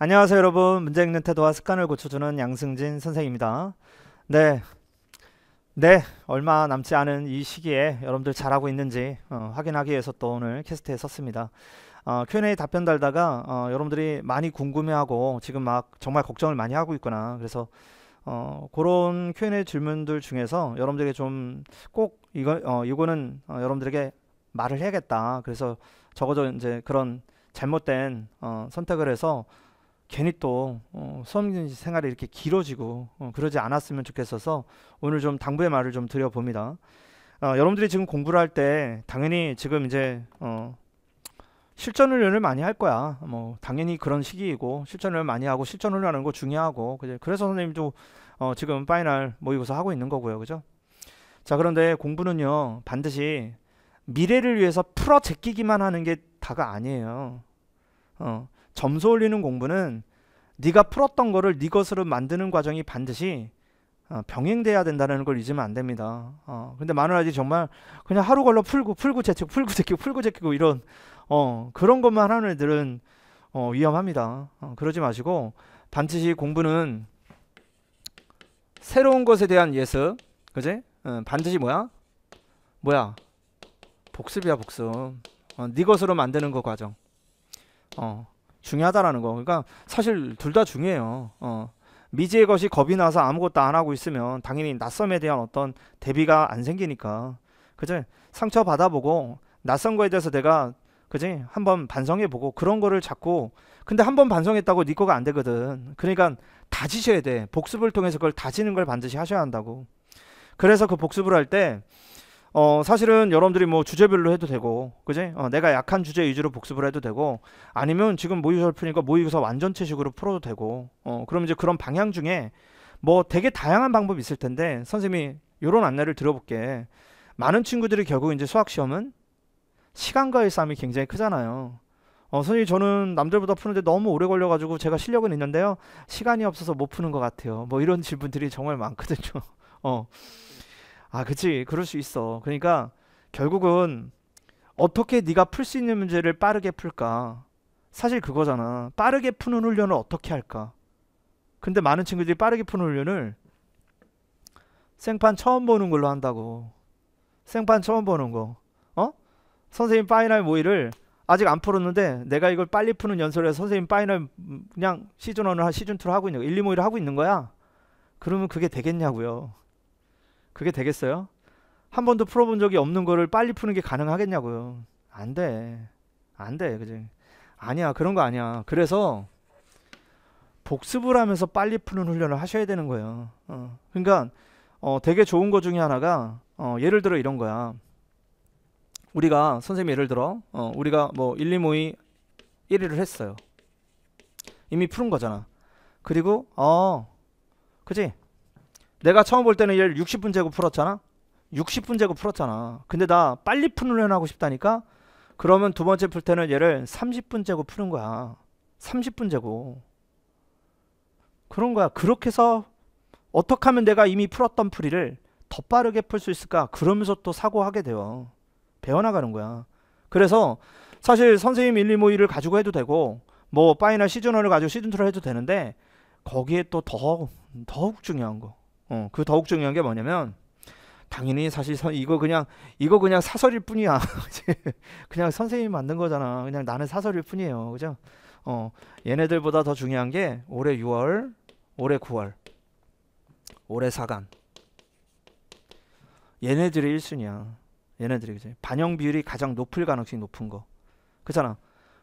안녕하세요 여러분 문제 읽는 태도와 습관을 고쳐주는 양승진 선생입니다 네, 네 얼마 남지 않은 이 시기에 여러분들 잘하고 있는지 어, 확인하기 위해서 또 오늘 캐스트에 섰습니다 어, Q&A 답변 달다가 어, 여러분들이 많이 궁금해하고 지금 막 정말 걱정을 많이 하고 있구나 그래서 어, 그런 Q&A 질문들 중에서 여러분들에게 좀 꼭 이거, 어, 이거는 어, 여러분들에게 말을 해야겠다 그래서 적어도 이제 그런 잘못된 어, 선택을 해서 괜히 또 어, 수험생 생활이 이렇게 길어지고 어, 그러지 않았으면 좋겠어서 오늘 좀 당부의 말을 좀 드려봅니다. 어, 여러분들이 지금 공부를 할 때 당연히 지금 이제 어, 실전 훈련을 많이 할 거야. 뭐 당연히 그런 시기이고 실전을 훈 많이 하고 실전 훈련하는 거 중요하고 그 그래서 선생님도 어, 지금 파이널 모의고사 하고 있는 거고요, 그죠? 자 그런데 공부는요 반드시 미래를 위해서 풀어 제끼기만 하는 게 다가 아니에요. 어, 점수 올리는 공부는 네가 풀었던 거를 네 것으로 만드는 과정이 반드시 어, 병행돼야 된다는 걸 잊으면 안 됩니다. 어, 근데 많은 아이들이 정말 그냥 하루 걸러 풀고 풀고 재치고 풀고 재키고 풀고 재키고 이런 어, 그런 것만 하는 애들은 어, 위험합니다. 어, 그러지 마시고 반드시 공부는 새로운 것에 대한 예습, 그지? 어, 반드시 뭐야? 뭐야? 복습이야 복습. 어, 네 것으로 만드는 거 과정. 어, 중요하다라는 거. 그러니까 사실 둘 다 중요해요. 어. 미지의 것이 겁이 나서 아무것도 안 하고 있으면 당연히 낯섦에 대한 어떤 대비가 안 생기니까. 그제 상처 받아보고 낯선 거에 대해서 내가 그지 한번 반성해보고 그런 거를 자꾸 근데 한번 반성했다고 네 거가 안 되거든. 그러니까 다지셔야 돼. 복습을 통해서 그걸 다지는 걸 반드시 하셔야 한다고. 그래서 그 복습을 할때 어 사실은 여러분들이 뭐 주제별로 해도 되고 그지 어, 내가 약한 주제 위주로 복습을 해도 되고 아니면 지금 모의고사풀니까 모의고사 완전체식으로 풀어도 되고 어 그럼 이제 그런 방향 중에 뭐 되게 다양한 방법이 있을 텐데 선생님이 요런 안내를 들어볼게 많은 친구들이 결국 이제 수학 시험은 시간과의 싸움이 굉장히 크잖아요 어, 선생님 저는 남들보다 푸는데 너무 오래 걸려가지고 제가 실력은 있는데요 시간이 없어서 못 푸는 것 같아요 뭐 이런 질문들이 정말 많거든요 어 아, 그치. 그럴 수 있어. 그러니까 결국은 어떻게 네가 풀 수 있는 문제를 빠르게 풀까? 사실 그거잖아. 빠르게 푸는 훈련을 어떻게 할까? 근데 많은 친구들이 빠르게 푸는 훈련을 생판 처음 보는 걸로 한다고. 생판 처음 보는 거. 어? 선생님 파이널 모의를 아직 안 풀었는데 내가 이걸 빨리 푸는 연설에 선생님 파이널 음, 그냥 시즌 1을 한 시즌 2를 하고 있는 거 1, 2, 모의를 하고 있는 거야. 그러면 그게 되겠냐고요. 그게 되겠어요? 한 번도 풀어본 적이 없는 거를 빨리 푸는 게 가능하겠냐고요. 안 돼. 안 돼. 그지? 아니야. 그런 거 아니야. 그래서 복습을 하면서 빨리 푸는 훈련을 하셔야 되는 거예요. 어. 그러니까 어, 되게 좋은 거 중에 하나가 어, 예를 들어 이런 거야. 우리가 선생님 예를 들어 어, 우리가 뭐 1, 2, 5위 1위를 했어요. 이미 푸른 거잖아. 그리고 어 그지? 내가 처음 볼 때는 얘를 60분 재고 풀었잖아 60분 재고 풀었잖아 근데 나 빨리 푸는 훈련하고 싶다니까 그러면 두 번째 풀 때는 얘를 30분 재고 푸는 거야 30분 재고. 그런 거야 그렇게 해서 어떻게 하면 내가 이미 풀었던 풀이를 더 빠르게 풀 수 있을까 그러면서 또 사고하게 돼요 배워나가는 거야 그래서 사실 선생님 1, 2, 5, 2을 가지고 해도 되고 뭐 파이널 시즌1을 가지고 시즌2를 해도 되는데 거기에 또 더 더욱 중요한 거 어, 그 더욱 중요한 게 뭐냐면 당연히 사실 선, 이거 그냥 이거 그냥 사설일 뿐이야. 그냥 선생님이 만든 거잖아. 그냥 나는 사설일 뿐이에요. 그죠? 어, 얘네들보다 더 중요한 게 올해 6월, 올해 9월, 올해 4간. 얘네들이 1순위야. 얘네들이 그지. 반영 비율이 가장 높을 가능성이 높은 거. 그잖아.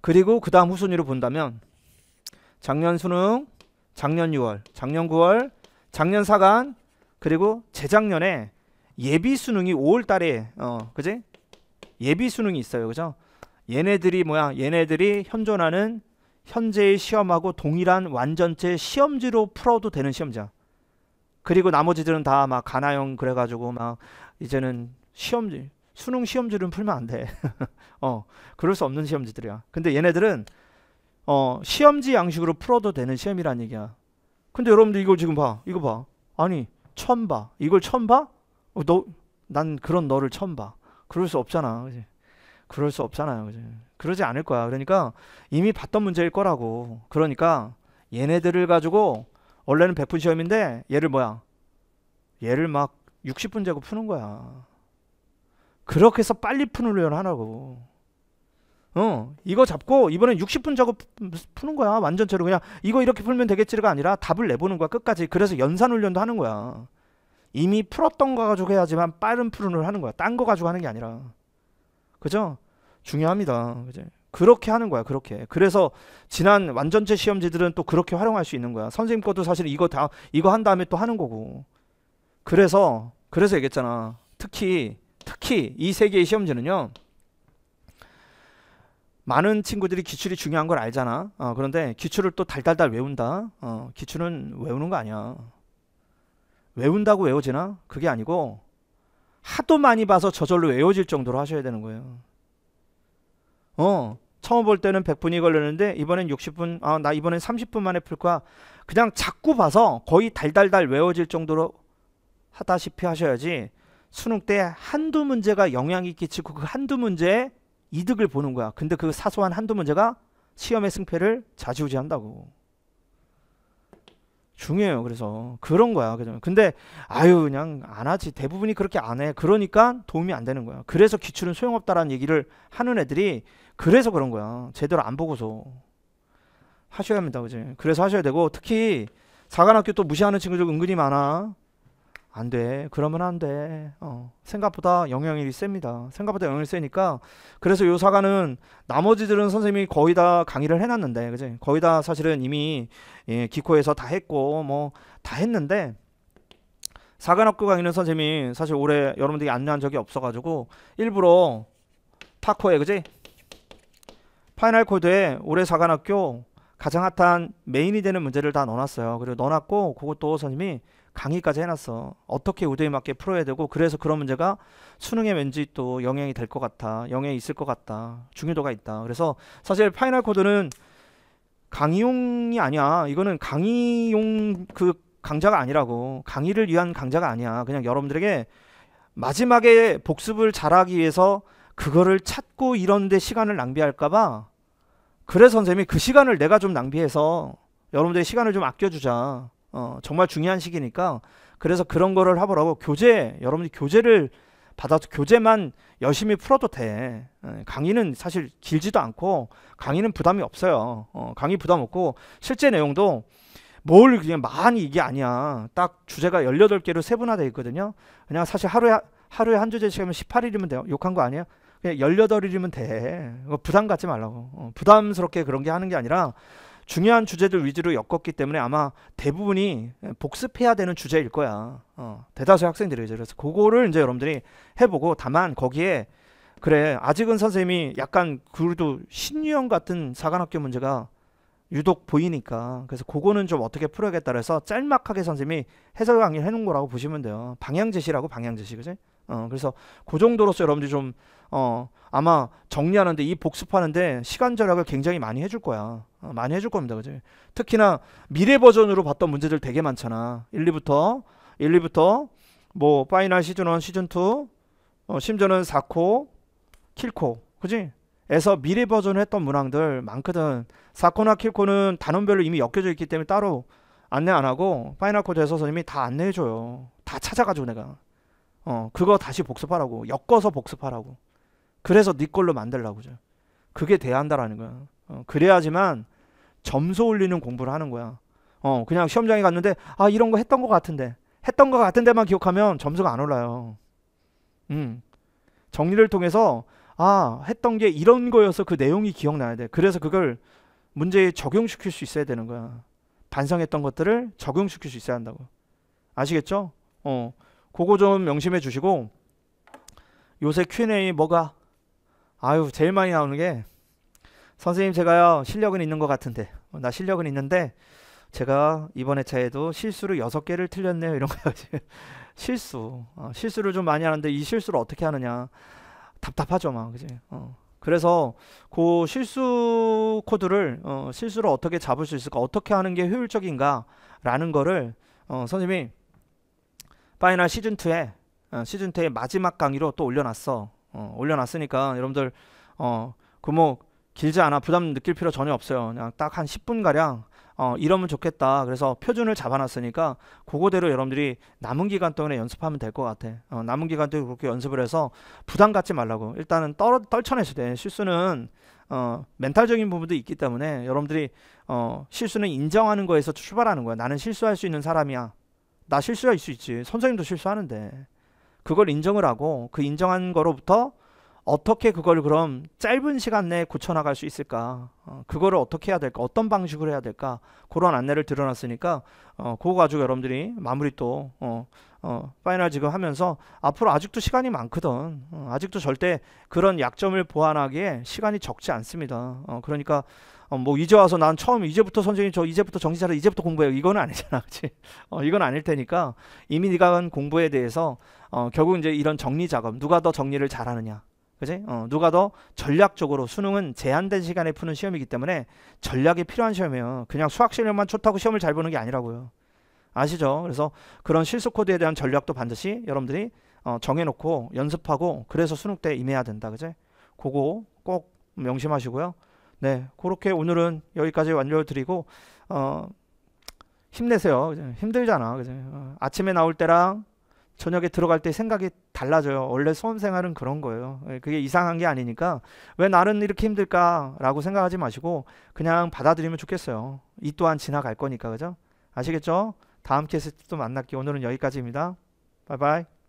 그리고 그 다음 후순위로 본다면 작년 수능, 작년 6월, 작년 9월, 작년 4강 그리고 재작년에 예비 수능이 5월 달에 어 그지? 예비 수능이 있어요. 그죠? 얘네들이 뭐야? 얘네들이 현존하는 현재의 시험하고 동일한 완전체 시험지로 풀어도 되는 시험지 그리고 나머지들은 다 막 가나형 그래가지고 막 이제는 시험지 수능 시험지는 풀면 안 돼. 어 그럴 수 없는 시험지들이야. 근데 얘네들은 어 시험지 양식으로 풀어도 되는 시험이란 얘기야. 근데 여러분들 이거 지금 봐. 이거 봐. 아니, 처음 봐. 이걸 처음 봐? 어, 너, 난 그런 너를 처음 봐. 그럴 수 없잖아. 그지? 그럴 수 없잖아요. 그지? 그러지 않을 거야. 그러니까 이미 봤던 문제일 거라고. 그러니까 얘네들을 가지고 원래는 100분 시험인데 얘를 뭐야? 얘를 막 60분 재고 푸는 거야. 그렇게 해서 빨리 푸는 훈련 하라고. 어, 이거 잡고 이번엔 60분 작업 푸는 거야. 완전체로 그냥 이거 이렇게 풀면 되겠지가 아니라 답을 내보는 거야. 끝까지. 그래서 연산 훈련도 하는 거야. 이미 풀었던 거 가지고 해야지만 빠른 푸른을 하는 거야. 딴 거 가지고 하는 게 아니라. 그죠? 중요합니다. 그죠? 그렇게 하는 거야. 그렇게. 그래서 지난 완전체 시험지들은 또 그렇게 활용할 수 있는 거야. 선생님 것도 사실 이거 다 이거 한 다음에 또 하는 거고. 그래서 그래서 얘기했잖아. 특히 특히 이 세 개의 시험지는요. 많은 친구들이 기출이 중요한 걸 알잖아. 어, 그런데 기출을 또 달달달 외운다. 어, 기출은 외우는 거 아니야. 외운다고 외워지나? 그게 아니고 하도 많이 봐서 저절로 외워질 정도로 하셔야 되는 거예요. 어, 처음 볼 때는 100분이 걸렸는데 이번엔 60분, 아, 나 이번엔 30분 만에 풀 거야. 그냥 자꾸 봐서 거의 달달달 외워질 정도로 하다시피 하셔야지 수능 때 한두 문제가 영향이 끼치고 그 한두 문제에 이득을 보는 거야. 근데 그 사소한 한두 문제가 시험의 승패를 좌지우지한다고. 중요해요. 그래서 그런 거야. 그죠? 근데 아유 그냥 안 하지. 대부분이 그렇게 안 해. 그러니까 도움이 안 되는 거야. 그래서 기출은 소용없다라는 얘기를 하는 애들이 그래서 그런 거야. 제대로 안 보고서 하셔야 합니다. 그죠 그래서 하셔야 되고 특히 사관학교 또 무시하는 친구들 은근히 많아. 안 돼. 그러면 안 돼. 어. 생각보다 영향이 셉니다. 생각보다 영향이 세니까 그래서 요 사과는 나머지들은 선생님이 거의 다 강의를 해놨는데 그지? 거의 다 사실은 이미 예, 기코에서 다 했고 뭐 다 했는데 사관학교 강의는 선생님이 사실 올해 여러분들이 안내한 적이 없어가지고 일부러 파코에 그지? 파이널 코드에 올해 사관학교 가장 핫한 메인이 되는 문제를 다 넣어놨어요. 그리고 넣어놨고 그것도 선생님이 강의까지 해놨어. 어떻게 우대에 맞게 풀어야 되고 그래서 그런 문제가 수능에 왠지 또 영향이 될 것 같아. 영향이 있을 것 같다. 중요도가 있다. 그래서 사실 파이널 코드는 강의용이 아니야. 이거는 강의용 그 강좌가 아니라고. 강의를 위한 강좌가 아니야. 그냥 여러분들에게 마지막에 복습을 잘하기 위해서 그거를 찾고 이런데 시간을 낭비할까봐 그래서 선생님이 그 시간을 내가 좀 낭비해서 여러분들의 시간을 좀 아껴주자. 어, 정말 중요한 시기니까 그래서 그런 거를 해보라고 교재 여러분이 교재를 받아서 교재만 열심히 풀어도 돼. 예, 강의는 사실 길지도 않고 강의는 부담이 없어요. 어, 강의 부담 없고 실제 내용도 뭘 그냥 많이 이게 아니야. 딱 주제가 18개로 세분화되어 있거든요. 그냥 사실 하루에 하루에 한 주제씩 하면 18일이면 돼요. 욕한 거 아니에요? 그냥 18일이면 돼. 부담 갖지 말라고. 어, 부담스럽게 그런 게 하는 게 아니라 중요한 주제들 위주로 엮었기 때문에 아마 대부분이 복습해야 되는 주제일 거야. 어, 대다수 학생들이 이제 그래서 그거를 이제 여러분들이 해보고 다만 거기에 그래 아직은 선생님이 약간 그래도 신유형 같은 사관학교 문제가 유독 보이니까 그래서 그거는 좀 어떻게 풀어야겠다 그래서 짤막하게 선생님이 해설 강의를 해놓은 거라고 보시면 돼요. 방향 제시라고 방향 제시 그지? 어, 그래서 그 정도로서 여러분들이 좀 어, 아마 정리하는데 이 복습하는데 시간 절약을 굉장히 많이 해줄 거야. 어, 많이 해줄 겁니다. 그지? 특히나 미래 버전으로 봤던 문제들 되게 많잖아. 1, 2부터 1, 2부터 뭐 파이널 시즌 1, 시즌 2 어, 심지어는 4코, 킬코. 그지? 에서 미래 버전 했던 문항들 많거든. 4코나 킬코는 단원별로 이미 엮여져 있기 때문에 따로 안내 안 하고 파이널 코드에서 선생님이 다 안내해줘요. 다 찾아가지고 내가. 어, 그거 다시 복습하라고. 엮어서 복습하라고. 그래서 네 걸로 만들라고죠. 그게 돼야 한다라는 거야. 어, 그래야지만 점수 올리는 공부를 하는 거야. 어, 그냥 시험장에 갔는데 아, 이런 거 했던 것 같은데. 했던 것 같은 데만 기억하면 점수가 안 올라요. 음. 정리를 통해서 아, 했던 게 이런 거여서 그 내용이 기억나야 돼. 그래서 그걸 문제에 적용시킬 수 있어야 되는 거야. 반성했던 것들을 적용시킬 수 있어야 한다고. 아시겠죠? 어. 그거 좀 명심해 주시고 요새 Q&A 뭐가 아유 제일 많이 나오는 게 선생님 제가요 실력은 있는 것 같은데 어, 나 실력은 있는데 제가 이번 회차에도 실수를 여섯 개를 틀렸네요 이런 거요 실수 어, 실수를 좀 많이 하는데 이 실수를 어떻게 하느냐 답답하죠 막 그지 어. 그래서 그 실수 코드를 어, 실수를 어떻게 잡을 수 있을까 어떻게 하는 게 효율적인가 라는 거를 어, 선생님이 파이널 시즌 2에 어, 시즌 2의 마지막 강의로 또 올려놨어. 어, 올려놨으니까 여러분들 어, 금목 길지 않아 부담 느낄 필요 전혀 없어요. 그냥 딱 한 10분 가량 어, 이러면 좋겠다. 그래서 표준을 잡아놨으니까 그거대로 여러분들이 남은 기간 동안에 연습하면 될 것 같아. 어, 남은 기간 동안 그렇게 연습을 해서 부담 갖지 말라고. 일단은 떨, 떨쳐내셔야 돼. 실수는 어, 멘탈적인 부분도 있기 때문에 여러분들이 어, 실수는 인정하는 거에서 출발하는 거야. 나는 실수할 수 있는 사람이야. 나 실수할 수 있지. 선생님도 실수하는데. 그걸 인정을 하고 그 인정한 거로부터 어떻게 그걸 그럼 짧은 시간 내에 고쳐나갈 수 있을까? 어, 그거를 어떻게 해야 될까? 어떤 방식으로 해야 될까? 그런 안내를 드러났으니까 어, 그거 가지고 여러분들이 마무리 또 어, 어, 파이널 지금 하면서 앞으로 아직도 시간이 많거든. 어, 아직도 절대 그런 약점을 보완하기에 시간이 적지 않습니다. 어, 그러니까 어, 뭐 이제 와서 난 처음 이제부터 선생님 저 이제부터 정신 차려 이제부터 공부해요 이건 아니잖아 그치 어, 이건 아닐 테니까 이미 네가 한 공부에 대해서 어, 결국 이제 이런 정리 작업 누가 더 정리를 잘하느냐 그지 어, 누가 더 전략적으로 수능은 제한된 시간에 푸는 시험이기 때문에 전략이 필요한 시험이에요 그냥 수학 실력만 좋다고 시험을 잘 보는 게 아니라고요 아시죠 그래서 그런 실수 코드에 대한 전략도 반드시 여러분들이 어, 정해놓고 연습하고 그래서 수능 때 임해야 된다 그지 그거 꼭 명심하시고요 네, 그렇게 오늘은 여기까지 완료드리고 를 어, 힘내세요. 힘들잖아. 그죠? 어, 아침에 나올 때랑 저녁에 들어갈 때 생각이 달라져요. 원래 수험생활은 그런 거예요. 예, 그게 이상한 게 아니니까 왜 나는 이렇게 힘들까라고 생각하지 마시고 그냥 받아들이면 좋겠어요. 이 또한 지나갈 거니까 그죠? 아시겠죠? 다음 캐스트 또 만날게요. 오늘은 여기까지입니다. 바이바이.